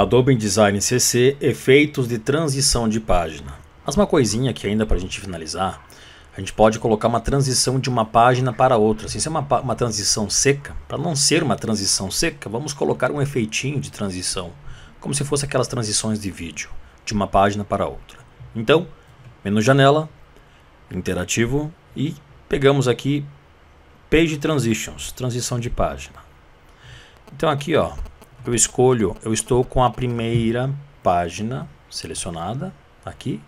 Adobe InDesign CC, efeitos de transição de página. Mas uma coisinha aqui ainda para a gente finalizar, a gente pode colocar uma transição de uma página para outra. Assim, se é uma, uma transição seca, para não ser uma transição seca, vamos colocar um efeitinho de transição, como se fosse aquelas transições de vídeo, de uma página para outra. Então, menu janela, interativo e pegamos aqui Page Transitions, transição de página. Então aqui ó, eu escolho, eu estou com a primeira página selecionada aqui,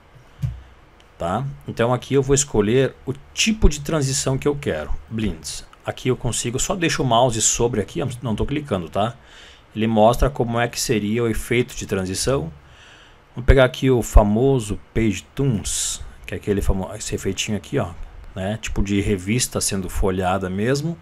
tá? Então aqui eu vou escolher o tipo de transição que eu quero, blinds. Aqui eu consigo, só deixo o mouse sobre aqui, não estou clicando, tá? Ele mostra como é que seria o efeito de transição. Vou pegar aqui o famoso Page Tunes, que é aquele famoso, esse efeitinho aqui, ó, né? Tipo de revista sendo folhada mesmo.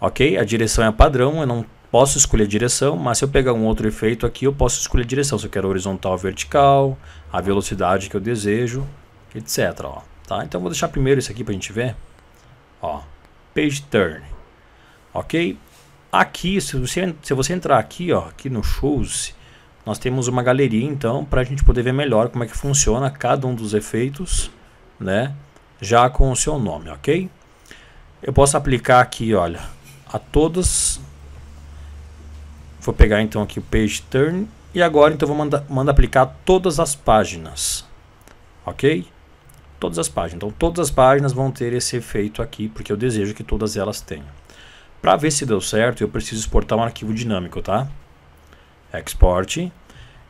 Ok, a direção é padrão, eu não Posso escolher direção, mas se eu pegar um outro efeito aqui, eu posso escolher direção. Se eu quero horizontal, vertical, a velocidade que eu desejo, etc. Ó, tá? Então, vou deixar primeiro isso aqui para a gente ver. Ó, page turn. Ok? Aqui, se você, se você entrar aqui, ó, aqui no Shows, nós temos uma galeria, então, para a gente poder ver melhor como é que funciona cada um dos efeitos, né? Já com o seu nome, ok? Eu posso aplicar aqui, olha, a todas Vou pegar então aqui o page turn e agora então vou mandar manda aplicar todas as páginas. OK? Todas as páginas. Então todas as páginas vão ter esse efeito aqui, porque eu desejo que todas elas tenham. Para ver se deu certo, eu preciso exportar um arquivo dinâmico, tá? Export.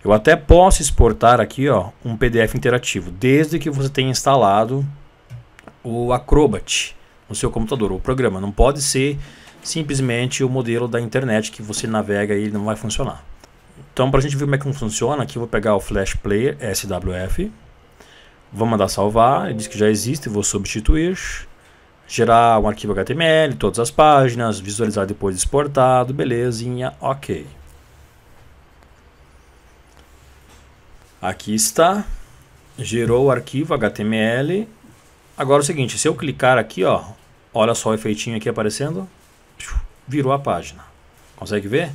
Eu até posso exportar aqui, ó, um PDF interativo, desde que você tenha instalado o Acrobat no seu computador, o programa. Não pode ser simplesmente o modelo da internet que você navega e não vai funcionar. Então, para a gente ver como é que funciona, aqui eu vou pegar o Flash Player SWF, vou mandar salvar, ele diz que já existe, vou substituir, gerar um arquivo HTML, todas as páginas, visualizar depois exportado, belezinha, ok. Aqui está, gerou o arquivo HTML. Agora é o seguinte, se eu clicar aqui, ó, olha só o efeitinho aqui aparecendo virou a página. Consegue ver?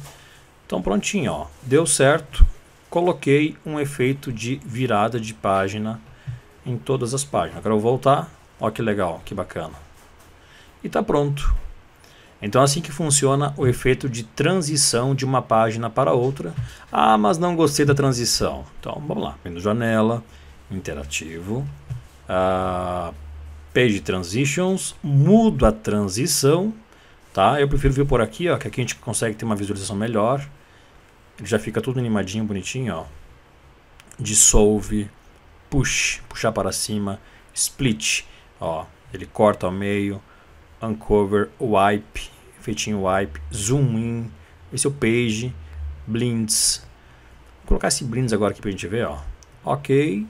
Então prontinho, ó. deu certo. Coloquei um efeito de virada de página em todas as páginas. Agora eu vou voltar, ó que legal, que bacana. E está pronto. Então é assim que funciona o efeito de transição de uma página para outra. Ah, mas não gostei da transição. Então vamos lá, menu janela, interativo, uh, page transitions, mudo a transição Tá? Eu prefiro vir por aqui, ó, que aqui a gente consegue ter uma visualização melhor. Ele já fica tudo animadinho, bonitinho, ó. Dissolve, push, puxar para cima, split, ó. Ele corta ao meio, uncover, wipe, feitinho wipe, zoom in, esse é o page, blinds. Vou colocar esse blinds agora aqui para a gente ver, ó. Ok.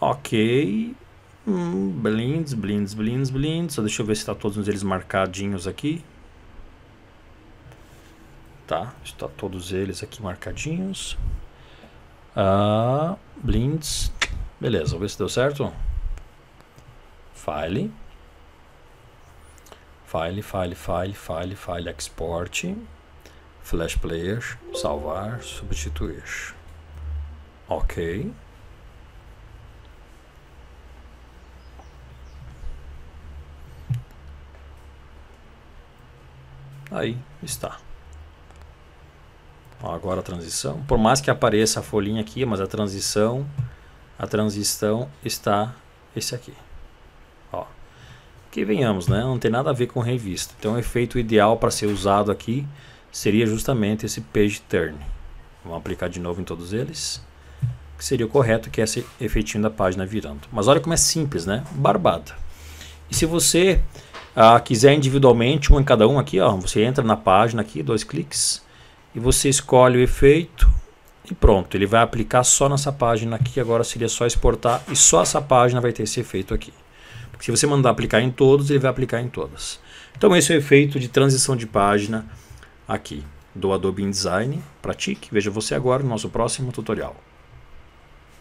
Ok. Hum, blinds, blinds, blinds, blinds. Só deixa eu ver se está todos eles marcadinhos aqui. Tá, está todos eles aqui marcadinhos. Ah, blinds. Beleza, vamos ver se deu certo. File. File, file, file, file, file, export. Flash player, salvar, substituir. Ok. Aí está. Ó, agora a transição. Por mais que apareça a folhinha aqui, mas a transição, a transição está esse aqui. Ó. Que venhamos, né? Não tem nada a ver com revista. Então o efeito ideal para ser usado aqui seria justamente esse page turn. Vamos aplicar de novo em todos eles. Que seria o correto, que é esse efeitinho da página virando. Mas olha como é simples, né? Barbada. E se você ah, quiser individualmente, um em cada um aqui, ó, você entra na página aqui, dois cliques, e você escolhe o efeito e pronto. Ele vai aplicar só nessa página aqui, agora seria só exportar e só essa página vai ter esse efeito aqui. Porque se você mandar aplicar em todos, ele vai aplicar em todas. Então esse é o efeito de transição de página aqui do Adobe InDesign. Pratique, veja você agora no nosso próximo tutorial.